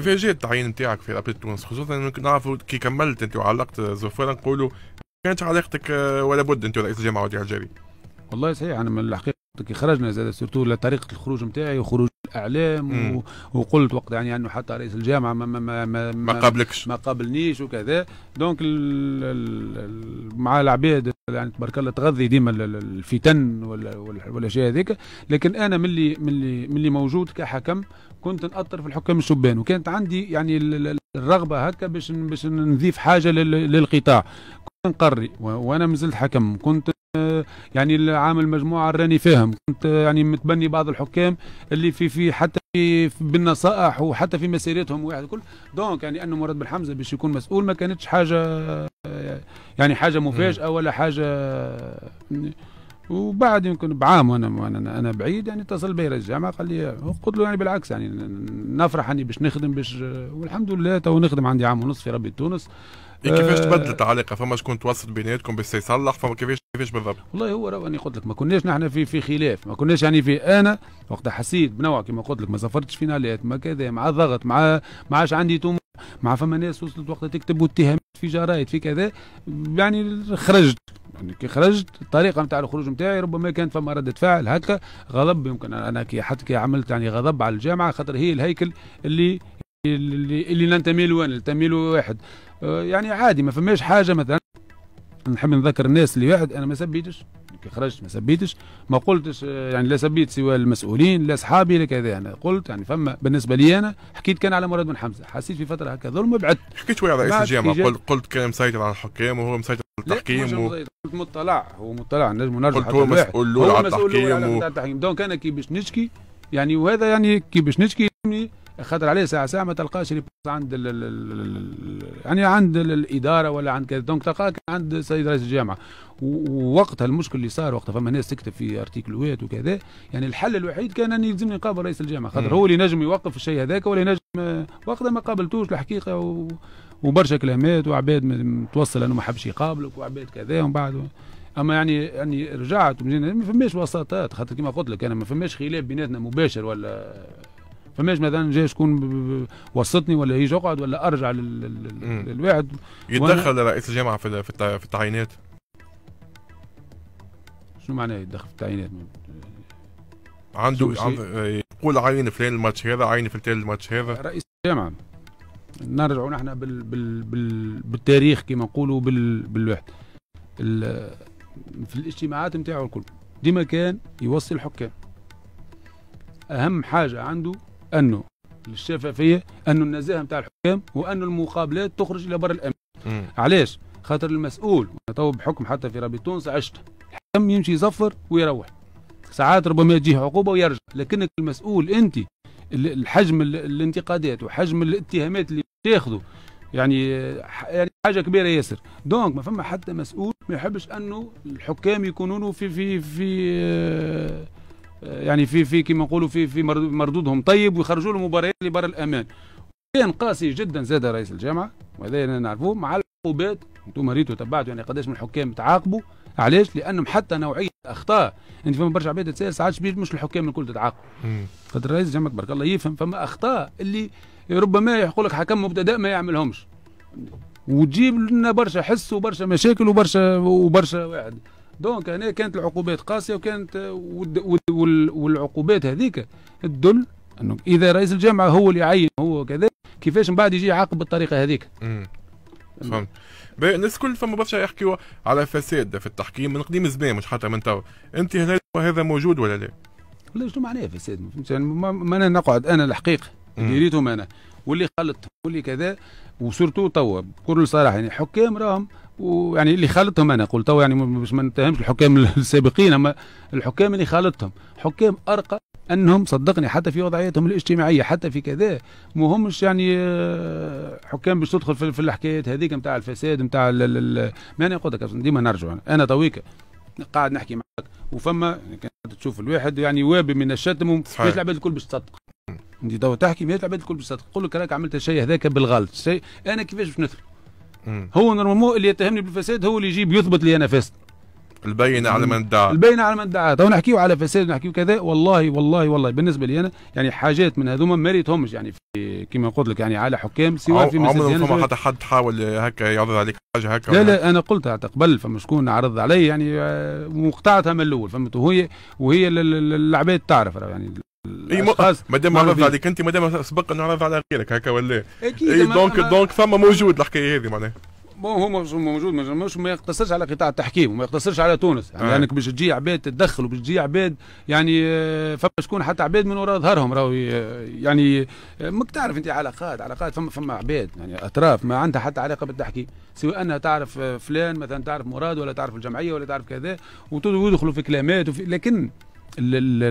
كيف جاء التعيين نتاعك في رابطة تونس خصوصا انه نعرفوا كي كملت انت وعلقت زفاره نقولوا كانت علاقتك آه، ولا بد انت رئيس الجامعه العودي الجزائري والله صحيح انا من الحقيقه كي خرجنا زاد سيرتو طريقه الخروج نتاعي وخروج الاعلام و... وقلت وقت يعني انه حتى رئيس الجامعه ما ما ما ما, ما قابلكش ما قابلنيش وكذا دونك ال... ال... مع العباد يعني تبارك الله تغذي ديما الفتن ولا والاشياء هذيك لكن انا ملي ملي ملي موجود كحكم كنت نأطر في الحكام الشبان وكانت عندي يعني الرغبه هكا باش باش نضيف حاجه للقطاع كنت نقري وانا مازلت حكم كنت يعني العامل مجموعه راني فاهم كنت يعني متبني بعض الحكام اللي في في حتى في بالنصائح وحتى في مسيرتهم واحد الكل دونك يعني انه مراد بن حمزه باش يكون مسؤول ما كانتش حاجه يعني حاجه مفاجاه ولا حاجه وبعد يمكن بعام وانا انا بعيد يعني اتصل بي رجع الجامعه قال لي قلت له يعني بالعكس يعني نفرح اني يعني باش نخدم باش والحمد لله تو نخدم عندي عام ونص في ربي تونس إيه، كيفاش آه، تبدلت العلاقه فما شكون توصل بيناتكم باش يصلح فما كيفاش كيفاش بالضبط والله هو راني قلت لك ما كناش نحن في في خلاف ما كناش يعني في انا وقت حسيت بنوع كما قلت لك ما سافرتش فينالات ما كذا مع ضغط مع ما عادش عندي طموح مع فما ناس وصلت وقت تكتب واتهام في جرايد في كذا يعني خرجت يعني كي خرجت الطريقه نتاع الخروج نتاعي ربما كانت فما رده فعل هكا غضب يمكن انا كي حتى كي عملت يعني غضب على الجامعه خاطر هي الهيكل اللي اللي, اللي ننتمي له انا ننتمي له واحد آه، يعني عادي ما فماش حاجه مثلا نحب نذكر الناس اللي واحد انا ما سبيتش خرجت ما سبيتش ما قلتش آه، يعني لا سبيت سوى المسؤولين لا اصحابي لا كذا انا قلت يعني فما بالنسبه لي انا حكيت كان على مراد بن حمزه حسيت في فتره هكا ظلم وبعدت حكيت شويه على رئيس الجامعه قلت, قلت كان مسيطر على الحكام وهو مسيطر على التحكيم و... قلت مطلع هو مطلع نجم نرجع قلت هو مسؤول على التحكيم, و... التحكيم دونك انا كي باش نشكي يعني وهذا يعني كي باش نشكي خاطر عليه ساعه ساعه ما تلقاش ريبونس عند الـ الـ الـ يعني عند الاداره ولا عند كذا دونك تلقاك عند السيد رئيس الجامعه ووقتها المشكل اللي صار وقتها فما ناس تكتب في ارتيكلوات وكذا يعني الحل الوحيد كان اني يلزمني نقابل رئيس الجامعه خاطر هو اللي نجم يوقف الشيء هذاك ولا نجم وقتها ما قابلتوش الحقيقه و وبرشا كلامات وعباد متوصل انه ما حبش يقابلك وعباد كذا ومن بعد و... اما يعني يعني رجعت ما فماش وساطات خاطر كما قلت لك انا ما فماش خلاف بيناتنا مباشر ولا فماش مثلا جاي شكون وسطني ولا يجي اقعد ولا ارجع للواحد يتدخل رئيس الجامعه في في التعيينات شنو معناه يتدخل في التعيينات عنده يقول عين فلان الماتش هذا عين فلان الماتش هذا رئيس الجامعه نرجعوا نحن بال بال بال بالتاريخ كما نقولوا بال بالواحد في الاجتماعات نتاعو الكل ديما كان يوصي الحكام اهم حاجه عنده انه الشفافيه انه النزاهه نتاع الحكام وانه المقابلات تخرج الى برا الامن علاش خاطر المسؤول تو بحكم حتى في رابي تونس عشت الحكم يمشي يزفر ويروح ساعات ربما تجيه عقوبه ويرجع لكنك المسؤول انت الحجم الانتقادات وحجم الاتهامات اللي تاخذه يعني يعني حاجه كبيره ياسر دونك ما فما حتى مسؤول ما يحبش انه الحكام يكونوا في في في آه، يعني في في كما نقولوا في في مردودهم طيب ويخرجوا له مباريات لبر الامان كان قاسي جدا زاد رئيس الجامعه وهذا انا نعرفوه مع العقوبات انتم ريتوا تبعتوا يعني قداش من الحكام تعاقبوا علاش لانهم حتى نوعيه اخطاء انت فما برشا عباد تسال ساعات شبيه مش الحكام الكل تتعاقب خاطر رئيس الجامعه تبارك الله يفهم فما اخطاء اللي ربما يقول لك حكم مبتدا ما يعملهمش وتجيب لنا برشا حس وبرشا مشاكل وبرشا وبرشا واحد دونك هنا كانت العقوبات قاسيه وكانت والعقوبات هذيك تدل انه اذا رئيس الجامعه هو اللي يعين هو كذا كيفاش من بعد يجي يعاقب بالطريقه هذيك فهمت باهي الناس الكل فما برشا يحكيوا على فساد في التحكيم من قديم زمان مش حتى من تو انت هنا هذا موجود ولا لا؟ لا شنو معناه فساد؟ يعني ما انا نقعد انا الحقيقه اللي ريتهم انا واللي خلطت واللي كذا وسورتو توا بكل صراحه يعني حكام راهم ويعني اللي خالطهم انا قلت يعني مش ما نتهمش الحكام السابقين اما الحكام اللي خالطهم حكام ارقى انهم صدقني حتى في وضعيتهم الاجتماعيه حتى في كذا ما همش يعني آه، حكام باش تدخل في الحكايات هذيك نتاع الفساد نتاع ما انا قلت لك ديما نرجع انا تويك قاعد نحكي معك وفما تشوف الواحد يعني وابي من الشتم صحيح العباد الكل باش تصدق انت تحكي مئات العباد الكل باش تصدق تقول لك راك عملت الشيء هذاك بالغلط شيء انا كيفاش باش نثبت هو نورمالمون اللي يتهمني بالفساد هو اللي يجيب يثبت لي انا فاسد البينة على من ادعى البينة على من ادعى تو نحكيو على فساد نحكيو كذا والله والله والله بالنسبة لي أنا يعني حاجات من هذوما ما ريتهمش يعني في كما قلت لك يعني على حكام سواء في مسجد عمرهم فما حتى حد حاول هكا يعرض عليك حاجة هكا لا لا أنا قلتها قبل فما شكون عرض علي يعني وقطعتها آه، من الأول فهمت وهي وهي العباد تعرف يعني اي مادام آه، عرض عليك انت مادام سبق انه عرض على غيرك هكا ولا اكيد اي دونك دونك فما موجود الحكايه هذه معناها بون هو موجود ما ما يقتصرش على قطاع التحكيم وما يقتصرش على تونس يعني آه. انك باش تجي عباد تدخل وباش تجي عباد يعني آه، فما شكون حتى عباد من وراء ظهرهم راهو يعني ماك تعرف انت علاقات علاقات فما فما عباد يعني اطراف ما عندها حتى علاقه بالتحكيم سواء انها تعرف فلان مثلا تعرف مراد ولا تعرف الجمعيه ولا تعرف كذا ويدخلوا في كلامات وفي لكن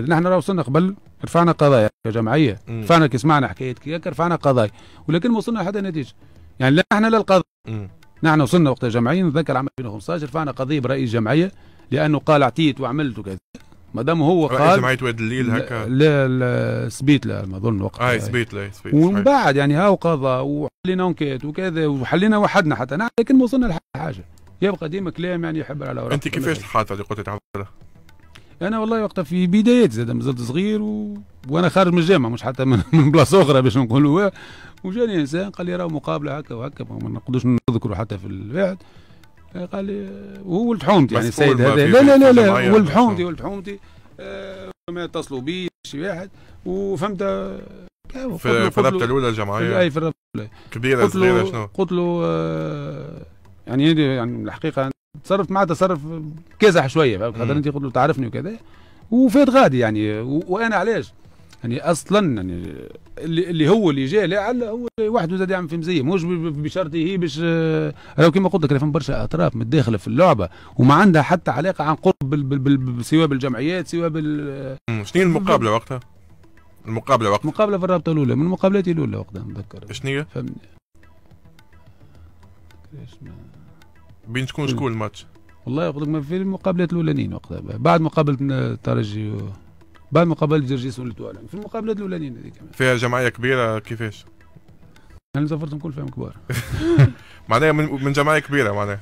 نحن راه وصلنا قبل رفعنا قضايا كجمعيه رفعنا كي سمعنا حكايه كياك رفعنا قضايا ولكن ما وصلنا لحد نتيجه يعني لا احنا لا القضاء نحن وصلنا وقت جمعيه نتذكر عام 2015 رفعنا قضيه برئيس جمعيه لانه قال عطيت وعملت وكذا ما دام هو قال جمعيه واد الليل هكا لا لا سبيت لا ما اظن وقت اي آه، سبيت لا سبيت ومن بعد يعني هاو قضى وحلينا انكيت وكذا وحلينا وحدنا حتى نعم لكن ما وصلنا لحاجه يبقى ديما كلام يعني يحبر على ورق انت كيفاش الحادثه اللي قلت تعرضت انا والله وقتها في بدايات زاد مازلت صغير و... وانا خارج من الجامعه مش حتى من, من بلاصه اخرى باش نقولوا وجاني انسان قال لي راه مقابله هكا وهكا ما نقدرش نذكره حتى في الواحد قال لي هو ولد حومتي يعني السيد هذا لا لا لا, لا ولد حومتي ولد حومتي آه، ما اتصلوا بي شي واحد وفهمت آه، في, الرابطه الاولى الجمعيه اي في الرابطه كبيره صغيره شنو قلت له آه، يعني يعني الحقيقه تصرفت معاه تصرف كازح شويه خاطر انت قلت له تعرفني وكذا وفات غادي يعني وانا علاش يعني اصلا يعني اللي هو اللي جاء لا على هو وحده زاد يعمل في مزيه مش بشرطه باش آه، راهو كيما قلت لك فهم برشا اطراف متداخله في اللعبه وما عندها حتى علاقه عن قرب بال بال بال سواء بالجمعيات سواء بال آه، شنو المقابله وقتها؟ المقابله وقتها المقابله في الرابطه الاولى من المقابلات الاولى وقتها نتذكر شنو هي؟ فهمني بين شكون شكون الماتش؟ والله يقول لك في المقابلات الاولانيين وقتها بعد مقابله الترجي و... بعد مقابله جرجيس والتوالان في المقابلات الاولانيين هذيك فيها جمعيه كبيره كيفاش؟ انا سافرت نقول فيهم كبار معناها من, من جمعيه كبيره معناها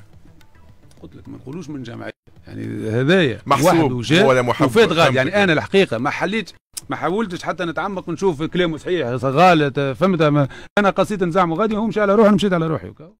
قلت لك ما نقولوش من جمعيه يعني هذايا محسوب ولا محب وفات غالي يعني انا الحقيقه ما حليتش ما حاولتش حتى نتعمق ونشوف كلامه صحيح غالط فهمت انا قصيت نزعمه غادي وهو مشى على روحه مشيت على روحي